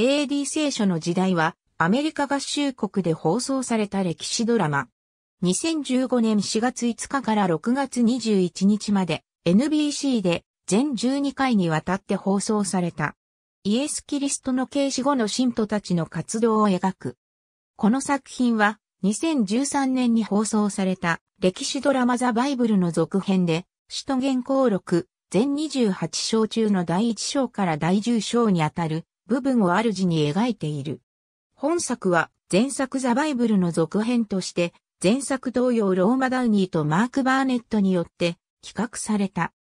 AD 聖書の時代は、アメリカ合衆国で放送された歴史ドラマ。2015年4月5日から6月21日まで、NBC で全12回にわたって放送された。イエス・キリストの啓示後の信徒たちの活動を描く。この作品は2013年に放送された歴史ドラマザ・バイブルの続編で、首都原稿録全28章中の第1章から第10章にあたる部分を主に描いている。本作は前作ザバイブルの続編として、前作同様ローマダウニーとマーク・バーネットによって企画された。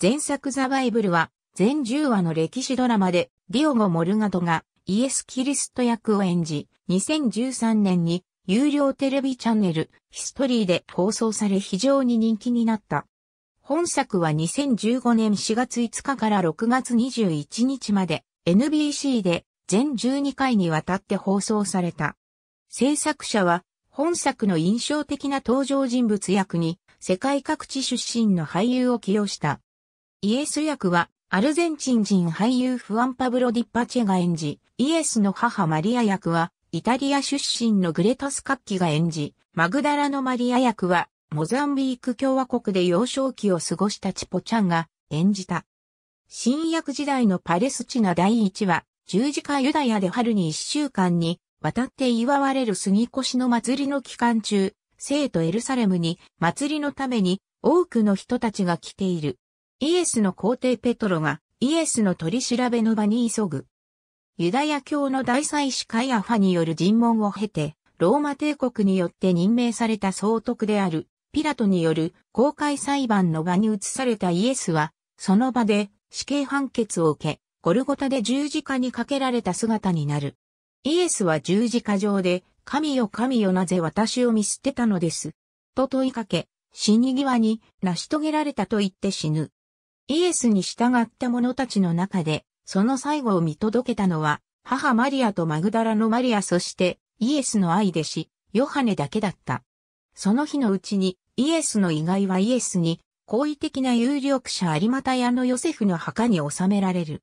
前作ザバイブルは全10話の歴史ドラマでディオゴ・モルガドがイエス・キリスト役を演じ、2013年に有料テレビチャンネルヒストリーで放送され非常に人気になった。本作は2015年4月5日から6月21日まで NBC で全12回にわたって放送された。制作者は本作の印象的な登場人物役に世界各地出身の俳優を起用した。イエス役はアルゼンチン人俳優フアンパブロ・ディッパチェが演じ、イエスの母マリア役はイタリア出身のグレタスカッキが演じ、マグダラのマリア役はモザンビーク共和国で幼少期を過ごしたチポちゃんが演じた。新約時代のパレスチナ第一は、十字架ユダヤで春に一週間に、渡って祝われる杉越の祭りの期間中、生徒エルサレムに祭りのために多くの人たちが来ている。イエスの皇帝ペトロがイエスの取り調べの場に急ぐ。ユダヤ教の大祭司カイアファによる尋問を経て、ローマ帝国によって任命された総督であるピラトによる公開裁判の場に移されたイエスは、その場で死刑判決を受け、ゴルゴタで十字架にかけられた姿になる。イエスは十字架上で、神よ神よなぜ私を見捨てたのです。と問いかけ、死に際に成し遂げられたと言って死ぬ。イエスに従った者たちの中で、その最後を見届けたのは、母マリアとマグダラのマリアそしてイエスの愛弟子、ヨハネだけだった。その日のうちにイエスの意外はイエスに好意的な有力者有又屋のヨセフの墓に収められる。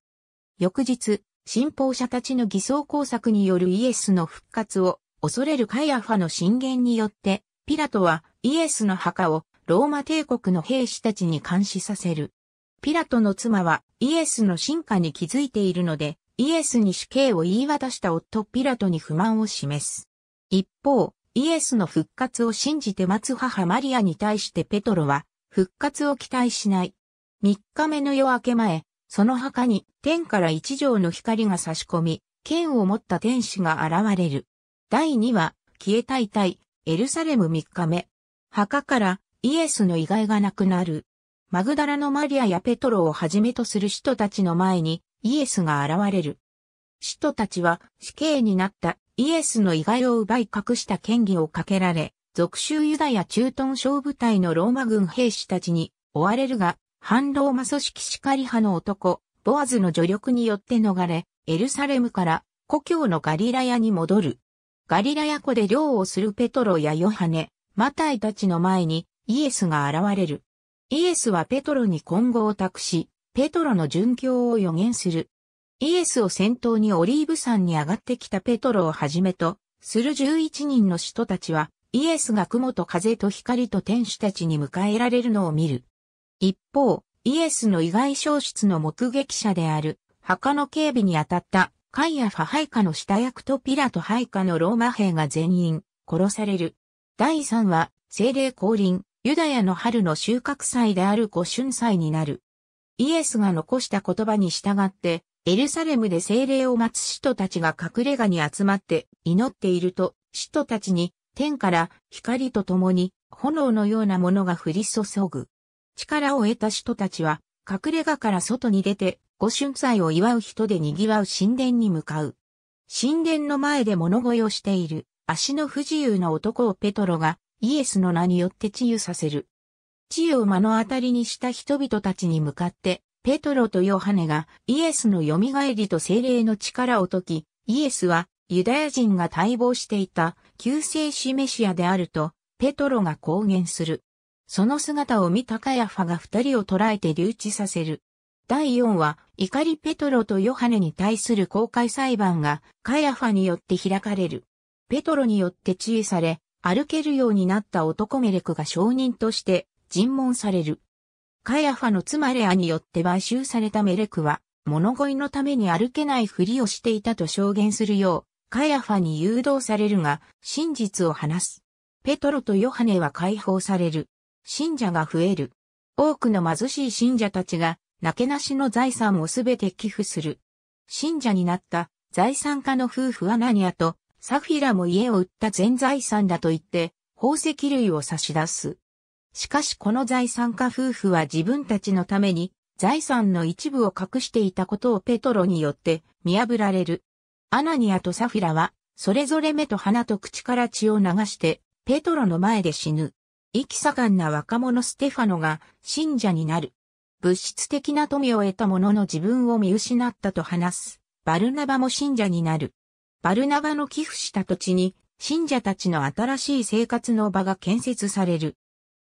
翌日、信奉者たちの偽装工作によるイエスの復活を恐れるカイアファの進言によって、ピラトはイエスの墓をローマ帝国の兵士たちに監視させる。ピラトの妻はイエスの進化に気づいているので、イエスに死刑を言い渡した夫ピラトに不満を示す。一方、イエスの復活を信じて待つ母マリアに対してペトロは復活を期待しない。三日目の夜明け前、その墓に天から一条の光が差し込み、剣を持った天使が現れる。第二話、消えたい、体、エルサレム三日目。墓からイエスの遺骸がなくなる。マグダラのマリアやペトロをはじめとする使徒たちの前にイエスが現れる。使徒たちは死刑になったイエスの遺骸を奪い隠した権威をかけられ、属州ユダヤ中東小部隊のローマ軍兵士たちに追われるが、反ローマ組織シカリ派の男、ボアズの助力によって逃れ、エルサレムから故郷のガリラヤに戻る。ガリラヤ湖で漁をするペトロやヨハネ、マタイたちの前にイエスが現れる。イエスはペトロに今後を託し、ペトロの殉教を予言する。イエスを先頭にオリーブ山に上がってきたペトロをはじめと、する11人の使徒たちは、イエスが雲と風と光と天使たちに迎えられるのを見る。一方、イエスの意外消失の目撃者である、墓の警備に当たったカイアファ配下の下役とピラト配下のローマ兵が全員殺される。第3は、精霊降臨、ユダヤの春の収穫祭である五春祭になる。イエスが残した言葉に従って、エルサレムで精霊を待つ使徒たちが隠れ家に集まって祈っていると、使徒たちに天から光と共に炎のようなものが降り注ぐ。力を得た人たちは隠れ家から外に出てご春祭を祝う人で賑わう神殿に向かう。神殿の前で物乞いをしている足の不自由な男をペトロがイエスの名によって治癒させる。治癒を目の当たりにした人々たちに向かって、ペトロとヨハネがイエスの蘇りと精霊の力を解き、イエスはユダヤ人が待望していた救世主メシアであると、ペトロが公言する。その姿を見たカヤファが二人を捕らえて留置させる。第四話、怒りペトロとヨハネに対する公開裁判がカヤファによって開かれる。ペトロによって注意され、歩けるようになった男メレクが証人として尋問される。カヤファの妻レアによって買収されたメレクは、物乞いのために歩けないふりをしていたと証言するよう、カヤファに誘導されるが、真実を話す。ペトロとヨハネは解放される。信者が増える。多くの貧しい信者たちが、なけなしの財産をすべて寄付する。信者になった財産家の夫婦は何やと、サフィラも家を売った全財産だと言って、宝石類を差し出す。しかしこの財産家夫婦は自分たちのために財産の一部を隠していたことをペトロによって見破られる。アナニアとサフィラは、それぞれ目と鼻と口から血を流して、ペトロの前で死ぬ。生き盛んな若者ステファノが信者になる。物質的な富を得た者の自分を見失ったと話す。バルナバも信者になる。バルナバの寄付した土地に、信者たちの新しい生活の場が建設される。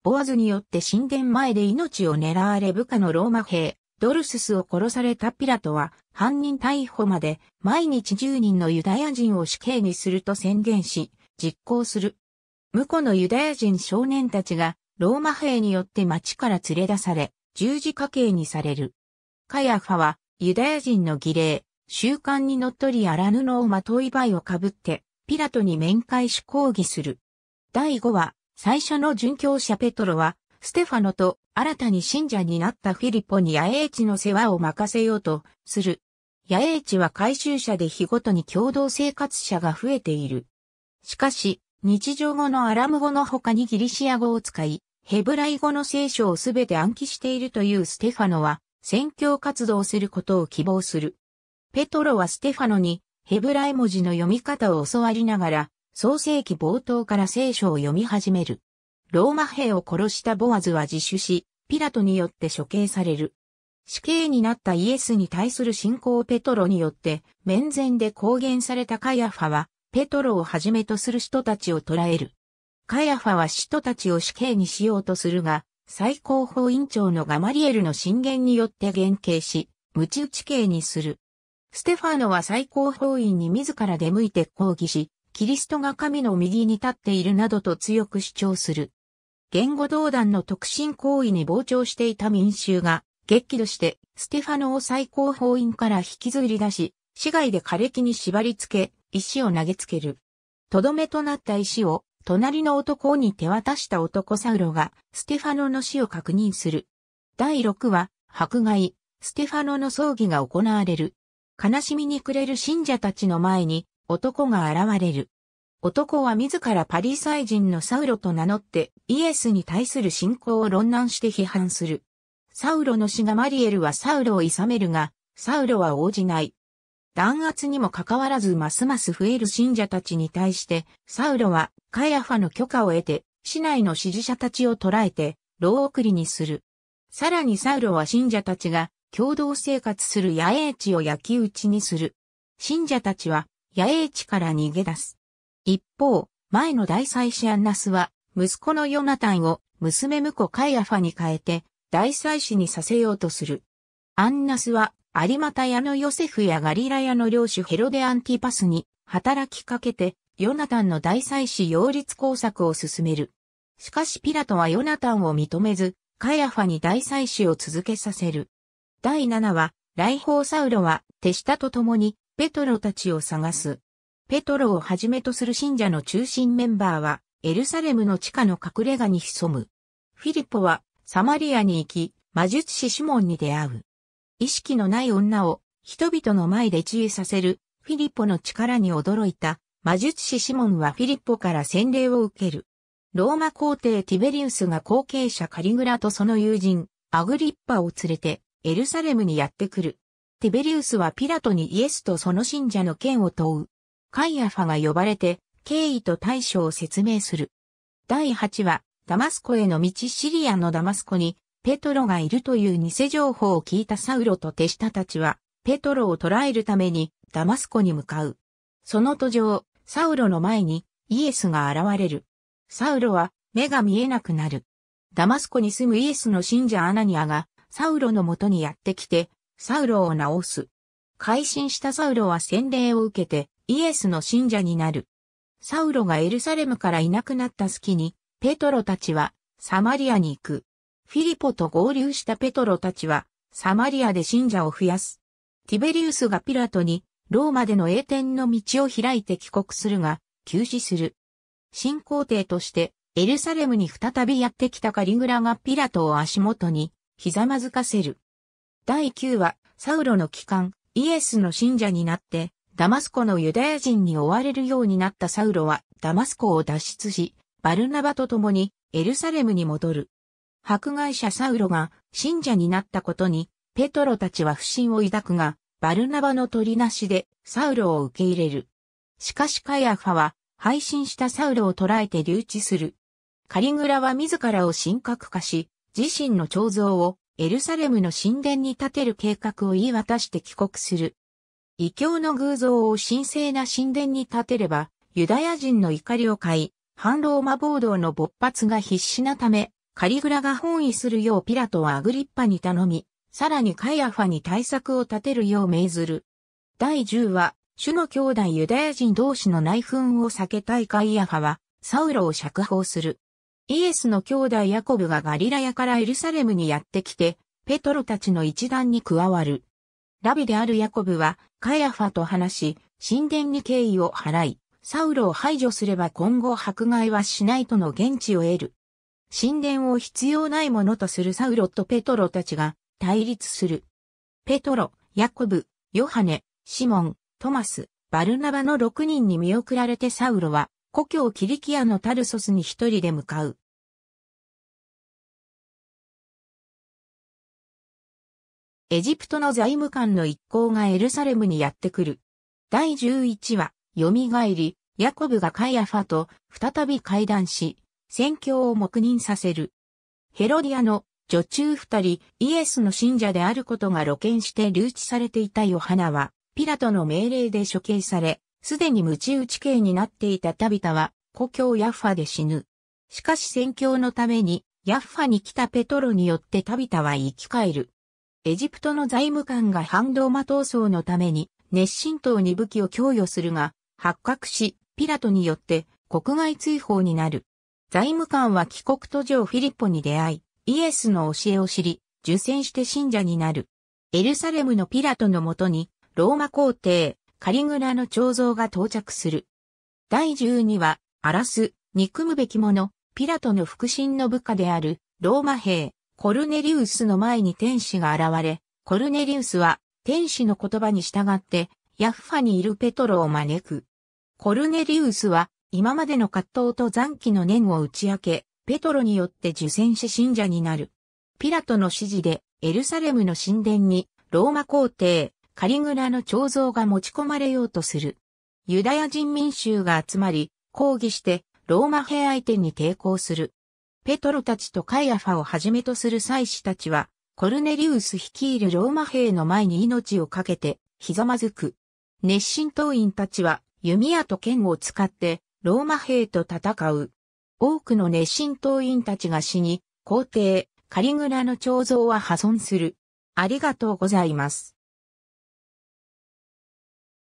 ボアズによって神殿前で命を狙われ部下のローマ兵、ドルススを殺されたピラトは、犯人逮捕まで毎日10人のユダヤ人を死刑にすると宣言し、実行する。向こうのユダヤ人少年たちが、ローマ兵によって町から連れ出され、十字架刑にされる。カヤファは、ユダヤ人の儀礼、習慣にのっとり荒布をまとい灰をかぶって、ピラトに面会し抗議する。第5話、最初の殉教者ペトロは、ステファノと新たに信者になったフィリポに野営地の世話を任せようとする。野営地は回収者で日ごとに共同生活者が増えている。しかし、日常語のアラム語の他にギリシア語を使い、ヘブライ語の聖書をすべて暗記しているというステファノは、宣教活動することを希望する。ペトロはステファノに、ヘブライ文字の読み方を教わりながら、創世記冒頭から聖書を読み始める。ローマ兵を殺したボアズは自首し、ピラトによって処刑される。死刑になったイエスに対する信仰ペトロによって、面前で公言されたカヤファは、ペトロをはじめとする人たちを捕らえる。カヤファは使徒たちを死刑にしようとするが、最高法院長のガマリエルの進言によって減刑し、無知打ち刑にする。ステファーノは最高法院に自ら出向いて抗議し、キリストが神の右に立っているなどと強く主張する。言語道断の特進行為に膨張していた民衆が、激怒して、ステファノを最高法院から引きずり出し、市街で枯れ木に縛り付け、石を投げつける。とどめとなった石を、隣の男に手渡した男サウロが、ステファノの死を確認する。第6話、迫害、ステファノの葬儀が行われる。悲しみに暮れる信者たちの前に、男が現れる。男は自らパリサイ人のサウロと名乗ってイエスに対する信仰を論難して批判する。サウロの死がマリエルはサウロを諌めるが、サウロは応じない。弾圧にもかかわらずますます増える信者たちに対して、サウロはカヤファの許可を得て、市内の支持者たちを捕らえて、牢送りにする。さらにサウロは信者たちが共同生活する野営地を焼き討ちにする。信者たちは野営地から逃げ出す。一方、前の大祭司アンナスは、息子のヨナタンを娘婿カイアファに変えて、大祭司にさせようとする。アンナスは、アリマタヤのヨセフやガリラヤの領主ヘロデ・アンティパスに働きかけて、ヨナタンの大祭司擁立工作を進める。しかしピラトはヨナタンを認めず、カイアファに大祭司を続けさせる。第7話、来訪サウロは手下と共にペトロたちを探す。ペトロをはじめとする信者の中心メンバーは、エルサレムの地下の隠れ家に潜む。フィリポは、サマリアに行き、魔術師シモンに出会う。意識のない女を、人々の前で治癒させる、フィリポの力に驚いた、魔術師シモンはフィリポから洗礼を受ける。ローマ皇帝ティベリウスが後継者カリグラとその友人、アグリッパを連れて、エルサレムにやってくる。ティベリウスはピラトにイエスとその信者の剣を問う。カイアファが呼ばれて、経緯と対処を説明する。第8話、ダマスコへの道シリアのダマスコに、ペトロがいるという偽情報を聞いたサウロと手下たちは、ペトロを捕らえるために、ダマスコに向かう。その途上、サウロの前に、イエスが現れる。サウロは、目が見えなくなる。ダマスコに住むイエスの信者アナニアが、サウロの元にやってきて、サウロを治す。改心したサウロは洗礼を受けて、イエスの信者になる。サウロがエルサレムからいなくなった隙に、ペトロたちはサマリアに行く。フィリポと合流したペトロたちは、サマリアで信者を増やす。ティベリウスがピラトに、ローマでの栄転の道を開いて帰国するが、休止する。新皇帝として、エルサレムに再びやってきたカリグラがピラトを足元に、ひざまずかせる。第9話、サウロの帰還、イエスの信者になって、ダマスコのユダヤ人に追われるようになったサウロはダマスコを脱出し、バルナバと共にエルサレムに戻る。迫害者サウロが信者になったことに、ペトロたちは不信を抱くが、バルナバの取りなしでサウロを受け入れる。しかしカヤファは配信したサウロを捕らえて留置する。カリグラは自らを神格化し、自身の彫像をエルサレムの神殿に建てる計画を言い渡して帰国する。異教の偶像を神聖な神殿に建てれば、ユダヤ人の怒りを買い、反ローマ暴動の勃発が必死なため、カリグラが翻意するようピラトはアグリッパに頼み、さらにカイアファに対策を立てるよう命ずる。第10話、主の兄弟ユダヤ人同士の内紛を避けたいカイアファは、サウロを釈放する。イエスの兄弟ヤコブがガリラヤからエルサレムにやってきて、ペトロたちの一団に加わる。ラビであるヤコブは、カヤファと話し、神殿に敬意を払い、サウロを排除すれば今後迫害はしないとの現地を得る。神殿を必要ないものとするサウロとペトロたちが対立する。ペトロ、ヤコブ、ヨハネ、シモン、トマス、バルナバの6人に見送られてサウロは、故郷キリキアのタルソスに一人で向かう。エジプトの財務官の一行がエルサレムにやってくる。第11話、蘇り、ヤコブがカイアファと再び会談し、宣教を黙認させる。ヘロディアの女中二人、イエスの信者であることが露見して留置されていたヨハナは、ピラトの命令で処刑され、すでに鞭打ち刑になっていたタビタは、故郷ヤッファで死ぬ。しかし宣教のために、ヤッファに来たペトロによってタビタは生き返る。エジプトの財務官が反動魔闘争のために熱心党に武器を供与するが、発覚し、ピラトによって国外追放になる。財務官は帰国途上フィリッポに出会い、イエスの教えを知り、受選して信者になる。エルサレムのピラトのもとに、ローマ皇帝、カリグラの彫像が到着する。第十二話、荒らす、憎むべき者、ピラトの腹心の部下である、ローマ兵、コルネリウスの前に天使が現れ、コルネリウスは天使の言葉に従ってヤフファにいるペトロを招く。コルネリウスは今までの葛藤と残機の念を打ち明け、ペトロによって受選し信者になる。ピラトの指示でエルサレムの神殿にローマ皇帝カリグラの彫像が持ち込まれようとする。ユダヤ人民衆が集まり抗議してローマ兵相手に抵抗する。ペトロたちとカイアファをはじめとする祭司たちは、コルネリウス率いるローマ兵の前に命を懸けて、ひざまずく。熱心党員たちは、弓矢と剣を使って、ローマ兵と戦う。多くの熱心党員たちが死に、皇帝、カリグラの彫像は破損する。ありがとうございます。